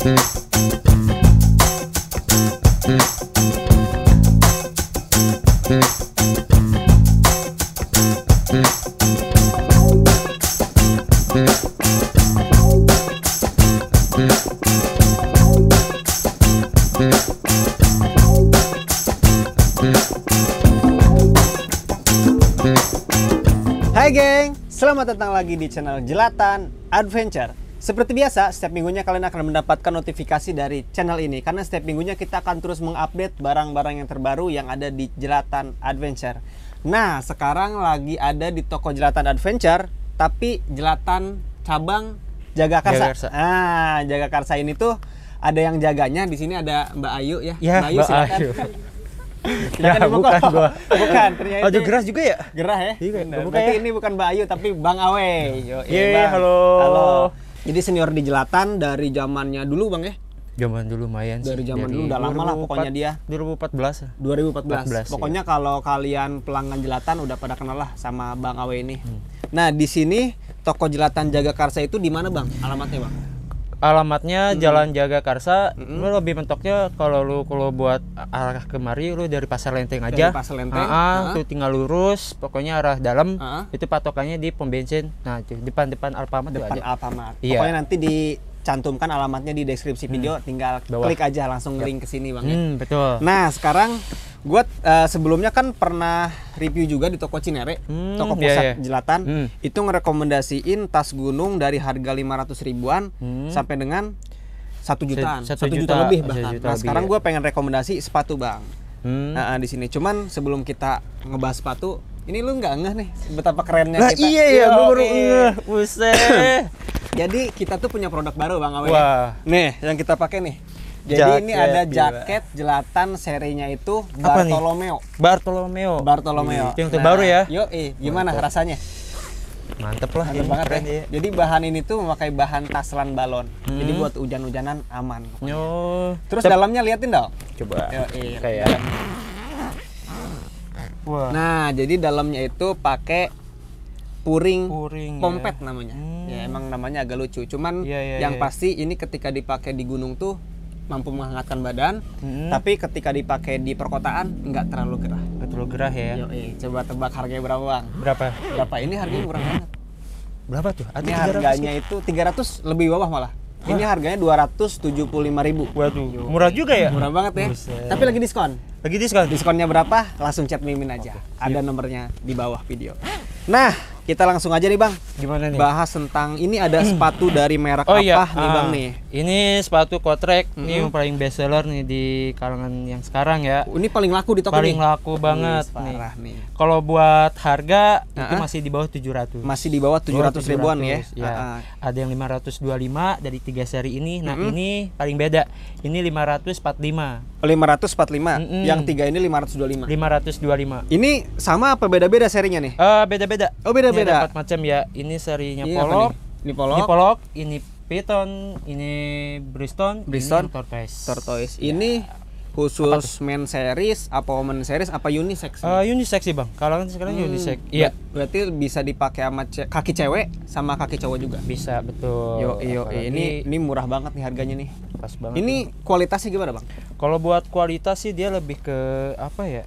Hai geng, selamat datang lagi di channel Jelatan Adventure. Seperti biasa, setiap minggunya kalian akan mendapatkan notifikasi dari channel ini karena setiap minggunya kita akan terus mengupdate barang-barang yang terbaru yang ada di Jelatan Adventure. Nah, sekarang lagi ada di toko Jelatan Adventure, tapi Jelatan cabang Jaga Karsa. Jaga Karsa. Ah, Jaga Karsa ini tuh ada yang jaganya di sini ada Mbak Ayu ya. ya Mbak Ayu Mbak silakan. Ayu. ya, bukan gua. Bukan, ternyata. Oh, gerah juga ya? Gerah ya? Iya, bukan. Berarti ya? ini bukan Mbak Ayu tapi Bang Awe. Yo, iya, halo. Halo. Jadi senior di Jelatan dari zamannya dulu Bang ya? Zaman dulu lumayan Dari zaman dulu udah lama lah pokoknya dia. 2014. 2014. 2014 pokoknya ya. kalau kalian pelanggan Jelatan udah pada kenal lah sama Bang Awe ini. Hmm. Nah, di sini toko Jelatan Jaga Karsa itu di mana Bang? Alamatnya Bang? alamatnya hmm. Jalan Jaga Karsa. Hmm. Lu lebih mentoknya kalau lu kalau buat arah kemari lu dari Pasar Lenteng aja. Dari Pasar Lenteng. Ah, itu ah, tinggal lurus, pokoknya arah dalam. Itu patokannya di pom bensin. Nah, itu depan-depan Alfamart depan ada. Alfamart. Iya. Pokoknya nanti dicantumkan alamatnya di deskripsi hmm. video tinggal Bawah. klik aja langsung link ke sini Bang ya. Hmm, betul. Nah, sekarang gue uh, sebelumnya kan pernah review juga di toko Cinere, hmm, toko iya, pusat yeah, yeah. jelatan. Hmm. Itu ngerekomendasiin tas gunung dari harga 500 ribuan hmm. sampai dengan satu jutaan, satu juta, juta lebih bahkan. Juta nah lebih sekarang ya. gue pengen rekomendasi sepatu bang. Hmm. Nah, di sini. Cuman sebelum kita ngebahas sepatu, ini lu nggak ngeh nih betapa kerennya nah, kita. Iya ya, gue baru ngeh. Jadi kita tuh punya produk baru bang Awe. Wah. Nih yang kita pakai nih jadi jaket, ini ada jaket bila. jelatan serinya itu Bartolomeo. Bartolomeo. Bartolomeo. Yang nah, terbaru ya. Yo, eh, gimana Mantap. rasanya? Mantep lah. Mantep banget ya. ya. Jadi bahan ini tuh memakai bahan taslan balon. Hmm. Jadi buat hujan-hujanan aman. Yo. Terus Cep. dalamnya liatin dong. Coba. Yo, eh, kayak. Wah. Nah, jadi dalamnya itu pakai puring, puring ya. pompet ya. namanya. Hmm. Ya emang namanya agak lucu. Cuman ya, ya, yang ya. pasti ini ketika dipakai di gunung tuh mampu menghangatkan badan, hmm. tapi ketika dipakai di perkotaan nggak terlalu gerah. Nggak terlalu gerah ya. coba tebak harganya berapa bang? Berapa? Berapa? Ini harganya murah banget. Berapa tuh? ini harganya itu 300 lebih bawah malah. Hah? Ini harganya dua ratus tujuh puluh lima ribu. Waduh, murah juga ya? Murah banget ya. Tapi lagi diskon. Lagi diskon? Diskonnya berapa? Langsung chat Mimin aja. Okay. Ada nomornya di bawah video. Nah, kita langsung aja nih bang. Gimana nih? Bahas tentang ini ada sepatu dari merek oh, iya, apa iya. nih bang ah. nih? Ini sepatu kotrek, mm -hmm. ini mm-hmm. yang paling best seller nih di kalangan yang sekarang ya. Oh, ini paling laku di toko Paling nih. laku banget Wih, nih. nih. Kalau buat harga uh -huh. itu masih di bawah 700. Masih di bawah 700, 700 ribuan ya. ya. Uh -huh. Ada yang 525 dari tiga seri ini. Nah, mm -hmm. ini paling beda. Ini 545. 545. Mm -hmm. Yang tiga ini 525. 525. Ini sama apa beda-beda serinya nih? Eh beda-beda. Oh, beda-beda. Empat macam ya. Ini serinya ini Polok. Ini Polok. Ini Polok, ini Python, ini Briston Briston ini Tortoise. Tortoise. Ya. Ini khusus men series apa men series apa unisex? Uh, unisex sih, Bang. Kalau kan sekarang hmm. unisex. Iya. Ber berarti bisa dipakai sama ce kaki cewek sama kaki cowok juga. Bisa, betul. Yo, yo, Apalagi, ini ini murah banget nih harganya nih. Pas banget. Ini ya. kualitasnya gimana, Bang? Kalau buat kualitas sih dia lebih ke apa ya?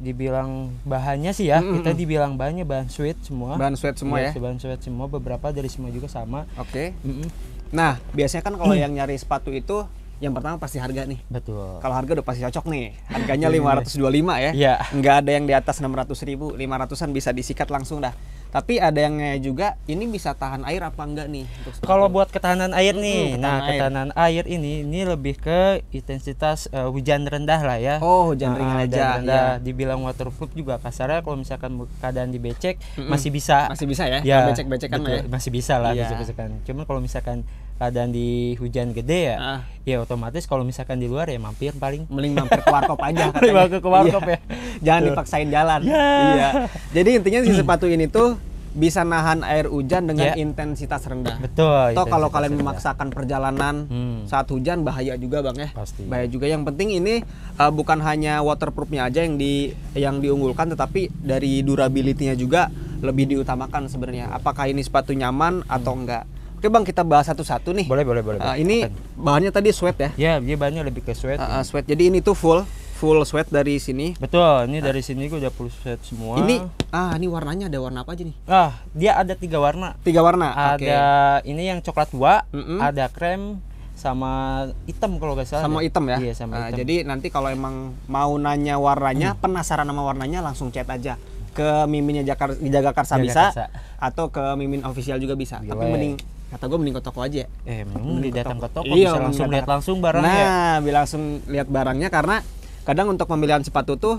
dibilang bahannya sih ya mm -hmm. kita hmm. dibilang bahannya bahan sweet semua bahan sweet semua iya, ya, ya? bahan sweet semua beberapa dari semua juga sama oke okay. mm -hmm. Nah, biasanya kan kalau hmm. yang nyari sepatu itu yang pertama pasti harga nih. Betul. Kalau harga udah pasti cocok nih. Harganya 525 iya, iya, iya. ya. Iya. Enggak ada yang di atas ratus ribu, 500-an bisa disikat langsung dah. Tapi ada yang juga ini bisa tahan air apa enggak nih? Kalau buat ketahanan air nih. Hmm, ketahanan nah, air. ketahanan air ini ini lebih ke intensitas uh, hujan rendah lah ya. Oh, hujan ah, ringan aja. Rendah. Ya. Dibilang waterproof juga kasarnya kalau misalkan keadaan dibecek mm -mm. masih bisa. Masih bisa ya? ya Becek-becekan ya. Masih bisa lah, Yeah. becek-becekan. Cuman kalau misalkan keadaan di hujan gede ya ah. ya otomatis kalau misalkan di luar ya mampir paling mending mampir ke warkop aja katanya. ke iya. warkop ya. ya jangan dipaksain jalan yeah. iya jadi intinya si sepatu ini tuh bisa nahan air hujan dengan yeah. intensitas rendah. Betul. Toh kalau kalian rendah. memaksakan perjalanan hmm. saat hujan bahaya juga bang ya. Pasti. Bahaya juga. Yang penting ini uh, bukan hanya waterproofnya aja yang di yang diunggulkan, tetapi dari durability-nya juga lebih diutamakan sebenarnya. Apakah ini sepatu nyaman atau hmm. enggak? Oke bang, kita bahas satu-satu nih. Boleh, boleh, boleh. Uh, ini bahannya tadi sweat ya? Iya, dia bahannya lebih ke sweat. Uh, uh, sweat. Jadi ini tuh full full sweat dari sini. Betul, ini dari sini gue udah full sweat semua. Ini ah ini warnanya ada warna apa aja nih? Ah, dia ada tiga warna. Tiga warna. Ada okay. ini yang coklat tua, mm -hmm. ada krem sama hitam kalau gak salah. Sama hitam ya? Iya, sama nah, hitam. Jadi nanti kalau emang mau nanya warnanya, hmm. penasaran sama warnanya langsung chat aja ke miminnya Jakar, Jaga Karsa bisa atau ke mimin official juga bisa. Tapi mending kata gue mending ke toko aja eh mending datang ke toko, ke toko iya, bisa langsung lihat langsung barangnya nah ya? langsung lihat barangnya karena kadang untuk pemilihan sepatu tuh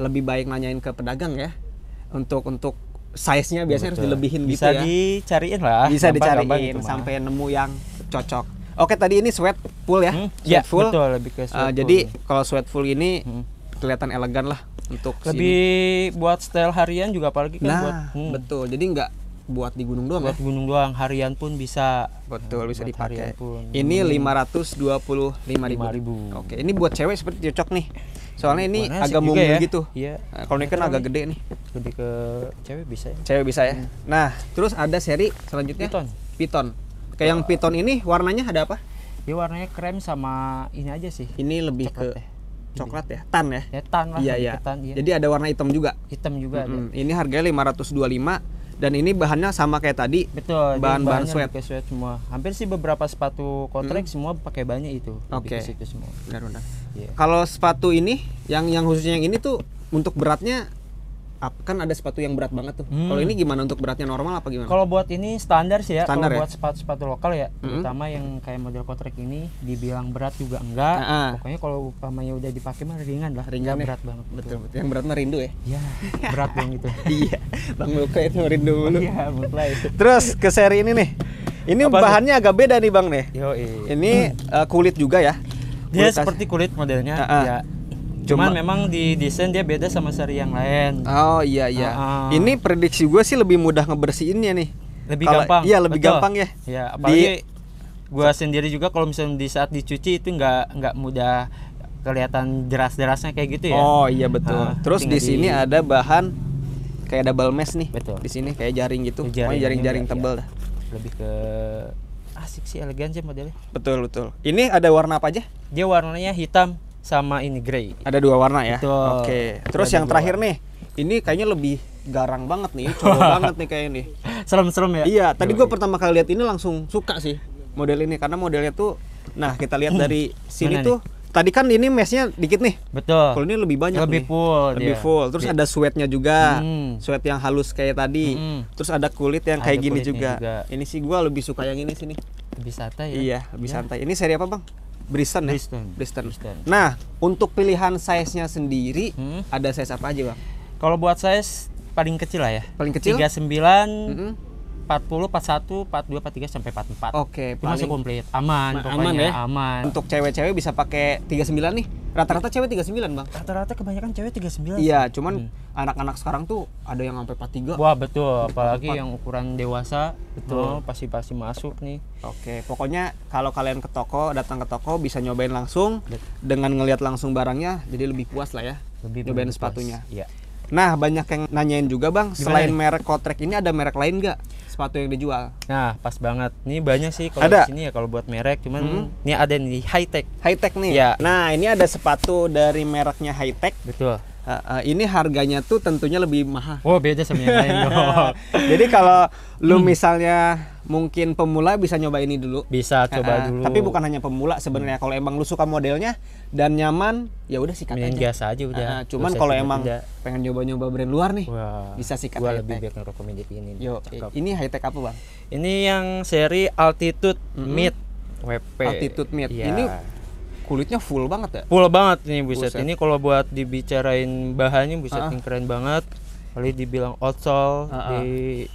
lebih baik nanyain ke pedagang ya untuk untuk size-nya iya, biasanya Betul. harus dilebihin bisa gitu ya. Bisa dicariin lah. Bisa dicariin gampang gitu sampai mah. nemu yang cocok. Oke, tadi ini sweat full ya. Hmm? Sweat iya, full. Betul, lebih ke eh, sweat uh, full. Jadi kalau sweat full ini hmm. kelihatan elegan lah untuk lebih sini. buat style harian juga apalagi kan nah, buat hmm. betul. Jadi nggak buat di gunung doang buat ya? gunung doang harian pun bisa betul nah, bisa dipakai ini hmm. lima ratus dua puluh lima ribu oke ini buat cewek seperti cocok nih soalnya ini Warna agak mungil ya. gitu iya nah, kalau ini kan agak gede nih gede ke cewek bisa ya cewek bisa ya hmm. nah terus ada seri selanjutnya piton piton kayak uh, yang eh, piton ini warnanya ada apa ya warnanya krem sama ini aja sih ini lebih coklat ke ya. coklat ya tan ya, ya tan lah iya, iya. Tan, iya. jadi ada warna hitam juga hitam juga mm -hmm. ini harganya 525 dan ini bahannya sama kayak tadi betul bahan-bahan sweat pakai sweat semua hampir sih beberapa sepatu kontrak hmm. semua pakai banyak itu oke okay. itu semua yeah. kalau sepatu ini yang yang khususnya yang ini tuh untuk beratnya kan ada sepatu yang berat banget tuh. Hmm. Kalau ini gimana untuk beratnya normal apa gimana? Kalau buat ini standar sih ya. Standar ya? buat sepatu-sepatu lokal ya, hmm terutama yang kayak model kotrek ini dibilang berat juga enggak. Uh-huh. Pokoknya kalau umpamanya udah dipakai mah ringan lah. Ringan ya. berat banget. Betul, betul. Yang berat mah rindu ya. Iya, berat banget itu. iya. Bang Luka itu rindu dulu. Iya, itu. Terus ke seri ini nih. Ini apa bahannya itu? agak beda nih Bang nih. Yo, Ini uh, kulit juga ya. Dia seperti kulit modelnya uh-huh. ya Cuman memang di desain dia beda sama seri yang lain. Oh iya iya. Uh ah. -huh. Ini prediksi gue sih lebih mudah ngebersihinnya nih. Lebih Kalo, gampang. Iya lebih Betul. gampang ya. Iya apalagi di, gue sendiri juga kalau misalnya di saat dicuci itu nggak nggak mudah kelihatan deras-derasnya kayak gitu ya. Oh iya betul. Nah, Terus di sini di... ada bahan kayak double mesh nih. Betul. Di sini kayak jaring gitu. Jaring, jaring-jaring ya, tebal ya. Lebih ke asik sih elegan sih modelnya. Betul betul. Ini ada warna apa aja? Dia warnanya hitam, sama ini grey. Ada dua warna ya. Oke. Okay. Terus yang terakhir warna. nih, ini kayaknya lebih garang banget nih, coba banget nih kayaknya nih. Serem-serem ya. Iya, tadi gue pertama kali lihat ini langsung suka sih model ini karena modelnya tuh nah kita lihat hmm. dari sini tuh Tadi kan ini meshnya dikit nih. Betul. Kalau ini lebih banyak lebih nih. full. Lebih Lebih iya. full. Terus iya. ada sweatnya juga. Hmm. Sweat yang halus kayak tadi. Hmm. Terus ada kulit yang ada kayak gini juga. juga. Ini sih gua lebih suka yang ini sini. Lebih santai ya. Iya, lebih ya. santai. Ini seri apa, Bang? Bristol ya? Bristol. Bristol. Nah, untuk pilihan size-nya sendiri hmm? ada size apa aja, Bang? Kalau buat size paling kecil lah ya. Paling kecil? 39 mm -hmm. 40, 41, 42, 43 sampai 44. Oke, okay, paling... komplit. Aman, pokoknya aman ya. Aman. Untuk cewek-cewek bisa pakai 39 nih. Rata-rata cewek 39, Bang. Rata-rata kebanyakan cewek 39. Iya, cuman iya. anak-anak hmm. sekarang tuh ada yang sampai 43. Wah, betul. Apalagi 4. yang ukuran dewasa, betul. Oh, pasti-pasti hmm. masuk nih. Oke, pokoknya kalau kalian ke toko, datang ke toko bisa nyobain langsung dengan ngelihat langsung barangnya jadi lebih puas lah ya. Lebih nyobain lebih sepatunya. Iya. Nah, banyak yang nanyain juga, Bang. Gimana selain nih? merek Kotrek ini ada merek lain nggak sepatu yang dijual? Nah, pas banget. Ini banyak sih kalau di sini ya kalau buat merek, cuman hmm. ini ada nih High Tech. High Tech nih. Ya. Nah, ini ada sepatu dari mereknya High Tech. Betul. Uh, uh, ini harganya tuh tentunya lebih mahal. Oh beda sama yang lain dong. Jadi kalau lu hmm. misalnya mungkin pemula bisa nyoba ini dulu. Bisa eh, coba uh, dulu. Tapi bukan hanya pemula sebenarnya. Hmm. Kalau emang lu suka modelnya dan nyaman, ya udah sikat Main aja. biasa aja udah. Uh, cuman kalau emang aja. pengen nyoba-nyoba brand luar nih, Wah, bisa sikat gua lebih baik lebih ini. Yo, ini high tech apa bang? Ini yang seri Altitude mm -hmm. Mid WP. Altitude Mid. Ya. Ini kulitnya full banget ya full banget nih buset, buset. ini kalau buat dibicarain bahannya buset uh ah. yang keren banget kali dibilang outsole uh ah, ah. di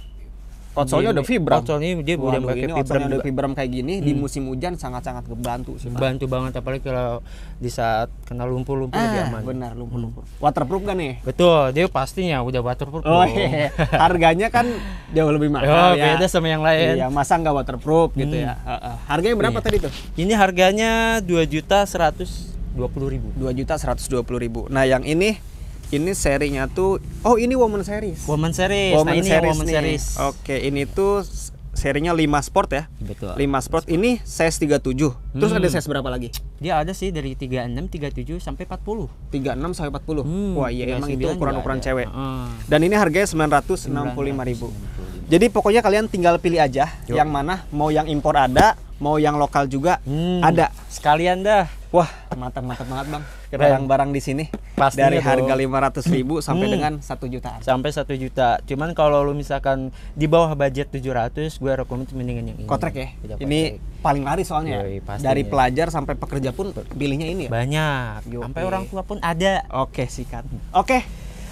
konsolnya udah vibram konsolnya dia udah pakai vibram udah vibram kayak gini hmm. di musim hujan sangat sangat ngebantu sih bantu banget apalagi kalau di saat kena lumpur lumpur ah, lebih aman benar lumpur lumpur hmm. waterproof kan nih betul dia pastinya udah waterproof oh iya. harganya kan jauh lebih mahal oh, ya beda sama yang lain iya masa nggak waterproof gitu hmm. ya uh, uh. harganya berapa iya. tadi tuh ini harganya dua juta seratus dua puluh ribu dua juta seratus dua puluh ribu nah yang ini ini serinya tuh oh ini woman series woman series woman nah, ini series, woman nih. series oke ini tuh serinya 5 sport ya betul 5 sport, sport. ini size 37 hmm. terus ada hmm. size berapa lagi dia ada sih dari 36 37 sampai 40 36 sampai 40 hmm. wah iya emang itu ukuran-ukuran cewek hmm. dan ini harganya 965 ribu 965. jadi pokoknya kalian tinggal pilih aja Yo. yang mana mau yang impor ada mau yang lokal juga hmm. ada sekalian dah wah mantap mantap banget bang barang-barang di sini Pasti dari harga lima ratus ribu hmm. sampai dengan satu juta. sampai satu juta cuman kalau lu misalkan di bawah budget 700 gue rekomend mendingan yang ini kotrek ya iya, ini kotrek. paling laris soalnya ya? Yoi, dari pelajar sampai pekerja pun pilihnya ini ya banyak Yoi. sampai orang tua pun ada oke sih kan. oke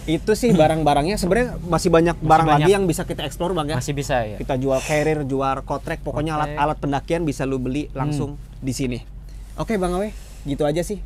itu sih hmm. barang-barangnya sebenarnya masih banyak masih barang banyak. lagi yang bisa kita eksplor bang ya masih bisa ya kita jual carrier jual kotrek pokoknya alat-alat pendakian bisa lu beli langsung hmm. di sini oke bang Awe gitu aja sih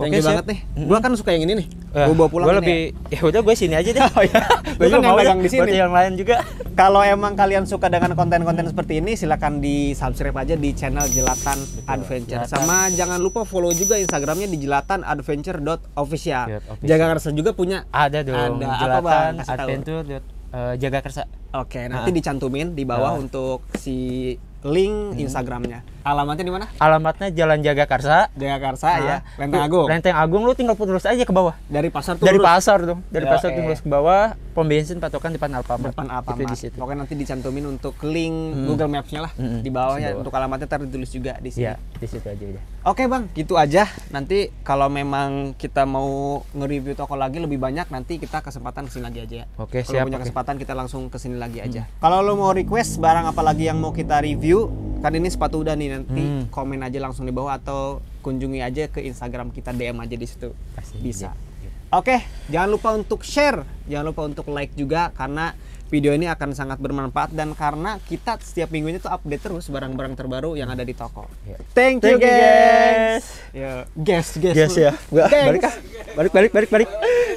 Thank banget nih. Mm-hmm. Gua kan suka yang ini nih. Uh, gua bawa pulang. Gua lebih ya, ya udah gue sini aja deh. oh iya. Gua kan yang ya, di sini. yang lain juga. Kalau emang kalian suka dengan konten-konten seperti ini silahkan di subscribe aja di channel Jelatan Adventure. Jelatan. Sama jangan lupa follow juga Instagramnya di Jelatan Adventure dot iya, official. Jaga Kersa juga punya ada dong. Ada jelatan, apa Bang? Adventure. Dot, eh, Jaga Kersa. Oke, okay, nanti nah. dicantumin di bawah nah. untuk si link hmm. Instagramnya. Alamatnya di mana? Alamatnya Jalan Jagakarsa. Jagakarsa nah, ya. Lenteng Agung. Lenteng Agung lu tinggal putus aja ke bawah. Dari pasar tuh. Dari lurus. pasar dong. Dari Yo, ya, pasar eh. ke bawah. Pom bensin patokan depan Alfamart. Depan Alfamart. di situ. Pokoknya nanti dicantumin untuk link hmm. Google Maps-nya lah hmm. di bawahnya bawah. untuk alamatnya ditulis juga di sini. Ya, di situ aja udah. Oke, Bang. Gitu aja. Nanti kalau memang kita mau nge-review toko lagi lebih banyak nanti kita kesempatan kesini lagi aja ya. Oke, siap. Kalau punya kesempatan kita langsung kesini lagi aja. Hmm. Kalau lu mau request barang apa lagi yang mau kita review kan ini sepatu udah nih nanti hmm. komen aja langsung di bawah atau kunjungi aja ke Instagram kita DM aja di situ Pasti bisa. Iya. Oke, okay, jangan lupa untuk share, jangan lupa untuk like juga karena video ini akan sangat bermanfaat dan karena kita setiap minggunya tuh update terus barang-barang terbaru yang ada di toko. Yeah. Thank, Thank you guys. guys. Ya, guys, ya. Balik balik balik balik.